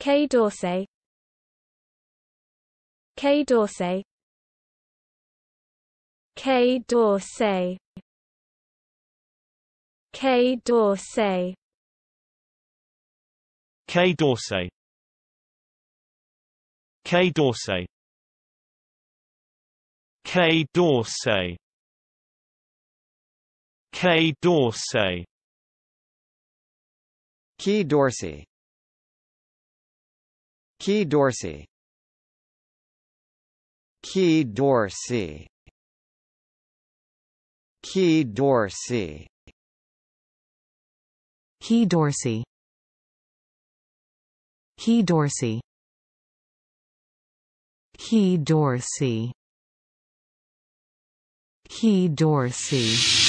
K. Dorsey K. Dorsey K. Dorsey K. Dorsey K. Dorsey K. Dorsey K. Dorsey K. Dorsey Key Dorsey Key Dorsey Key Dorsey Key Dorsey Key Dorsey Key Dorsey Key Dorsey Key Dorsey